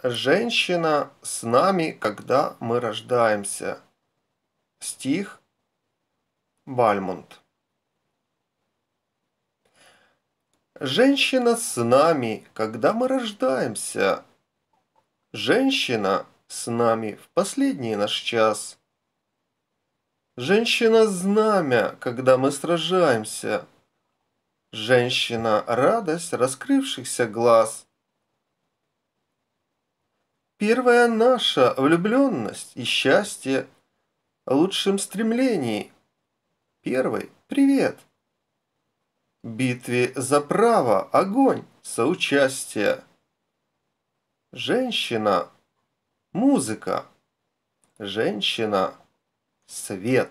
Женщина с нами, когда мы рождаемся. Стих Бальмонт. Женщина с нами, когда мы рождаемся. Женщина с нами в последний наш час. Женщина-знамя, когда мы сражаемся. Женщина-радость раскрывшихся глаз – Первая наша влюбленность и счастье о лучшем стремлении. Первый привет. Битве за право, огонь, соучастие. Женщина, музыка. Женщина, свет.